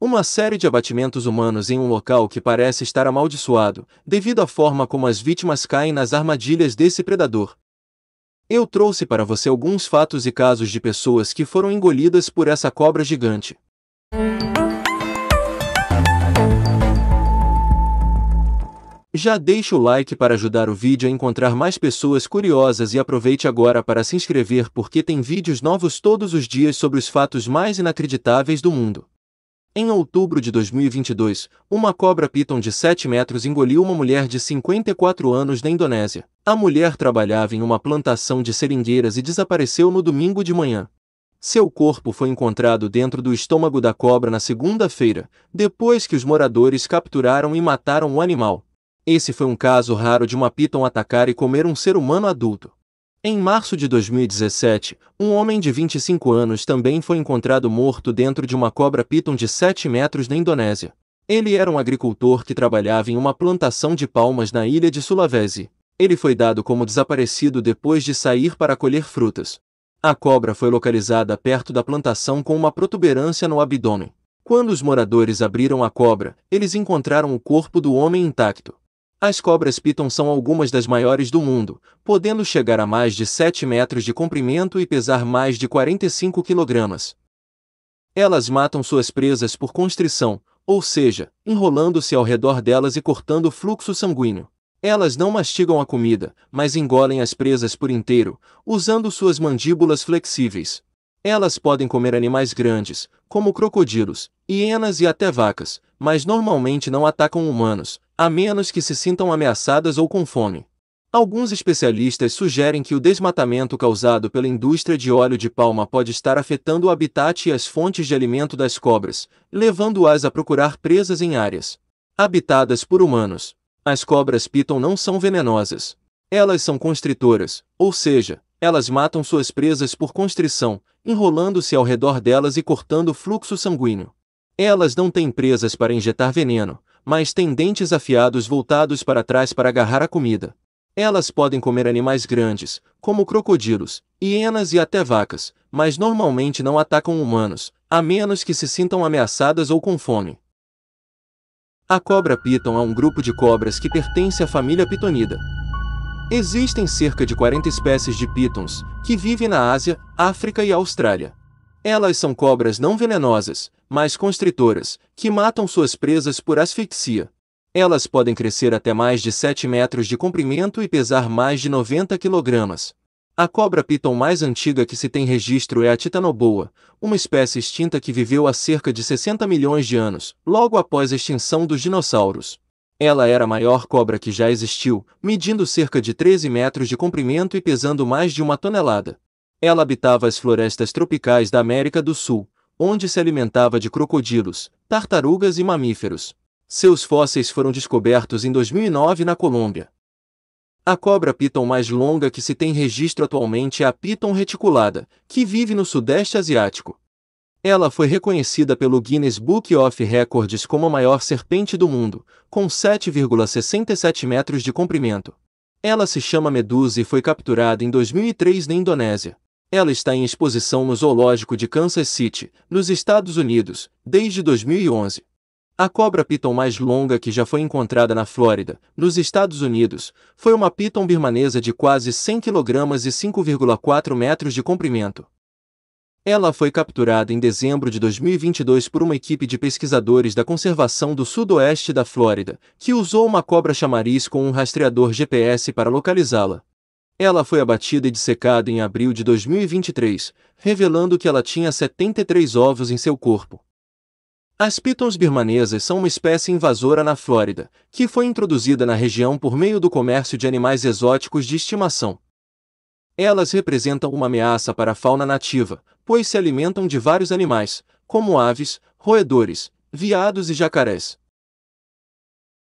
Uma série de abatimentos humanos em um local que parece estar amaldiçoado, devido à forma como as vítimas caem nas armadilhas desse predador. Eu trouxe para você alguns fatos e casos de pessoas que foram engolidas por essa cobra gigante. Já deixe o like para ajudar o vídeo a encontrar mais pessoas curiosas e aproveite agora para se inscrever porque tem vídeos novos todos os dias sobre os fatos mais inacreditáveis do mundo. Em outubro de 2022, uma cobra piton de 7 metros engoliu uma mulher de 54 anos na Indonésia. A mulher trabalhava em uma plantação de seringueiras e desapareceu no domingo de manhã. Seu corpo foi encontrado dentro do estômago da cobra na segunda-feira, depois que os moradores capturaram e mataram o animal. Esse foi um caso raro de uma piton atacar e comer um ser humano adulto. Em março de 2017, um homem de 25 anos também foi encontrado morto dentro de uma cobra piton de 7 metros na Indonésia. Ele era um agricultor que trabalhava em uma plantação de palmas na ilha de Sulawesi. Ele foi dado como desaparecido depois de sair para colher frutas. A cobra foi localizada perto da plantação com uma protuberância no abdômen. Quando os moradores abriram a cobra, eles encontraram o corpo do homem intacto. As cobras piton são algumas das maiores do mundo, podendo chegar a mais de 7 metros de comprimento e pesar mais de 45 quilogramas. Elas matam suas presas por constrição, ou seja, enrolando-se ao redor delas e cortando o fluxo sanguíneo. Elas não mastigam a comida, mas engolem as presas por inteiro, usando suas mandíbulas flexíveis. Elas podem comer animais grandes, como crocodilos, hienas e até vacas, mas normalmente não atacam humanos, a menos que se sintam ameaçadas ou com fome. Alguns especialistas sugerem que o desmatamento causado pela indústria de óleo de palma pode estar afetando o habitat e as fontes de alimento das cobras, levando-as a procurar presas em áreas habitadas por humanos. As cobras piton não são venenosas. Elas são constritoras, ou seja, elas matam suas presas por constrição, enrolando-se ao redor delas e cortando o fluxo sanguíneo. Elas não têm presas para injetar veneno, mas têm dentes afiados voltados para trás para agarrar a comida. Elas podem comer animais grandes, como crocodilos, hienas e até vacas, mas normalmente não atacam humanos, a menos que se sintam ameaçadas ou com fome. A cobra piton é um grupo de cobras que pertence à família pitonida. Existem cerca de 40 espécies de pitons, que vivem na Ásia, África e Austrália. Elas são cobras não venenosas, mas constritoras, que matam suas presas por asfixia. Elas podem crescer até mais de 7 metros de comprimento e pesar mais de 90 quilogramas. A cobra piton mais antiga que se tem registro é a titanoboa, uma espécie extinta que viveu há cerca de 60 milhões de anos, logo após a extinção dos dinossauros. Ela era a maior cobra que já existiu, medindo cerca de 13 metros de comprimento e pesando mais de uma tonelada. Ela habitava as florestas tropicais da América do Sul, onde se alimentava de crocodilos, tartarugas e mamíferos. Seus fósseis foram descobertos em 2009 na Colômbia. A cobra piton mais longa que se tem registro atualmente é a piton reticulada, que vive no Sudeste Asiático. Ela foi reconhecida pelo Guinness Book of Records como a maior serpente do mundo, com 7,67 metros de comprimento. Ela se chama Medusa e foi capturada em 2003 na Indonésia. Ela está em exposição no Zoológico de Kansas City, nos Estados Unidos, desde 2011. A cobra piton mais longa que já foi encontrada na Flórida, nos Estados Unidos, foi uma piton birmanesa de quase 100 kg e 5,4 metros de comprimento. Ela foi capturada em dezembro de 2022 por uma equipe de pesquisadores da conservação do sudoeste da Flórida, que usou uma cobra chamariz com um rastreador GPS para localizá-la. Ela foi abatida e dissecada em abril de 2023, revelando que ela tinha 73 ovos em seu corpo. As pitons birmanesas são uma espécie invasora na Flórida, que foi introduzida na região por meio do comércio de animais exóticos de estimação. Elas representam uma ameaça para a fauna nativa, pois se alimentam de vários animais, como aves, roedores, viados e jacarés.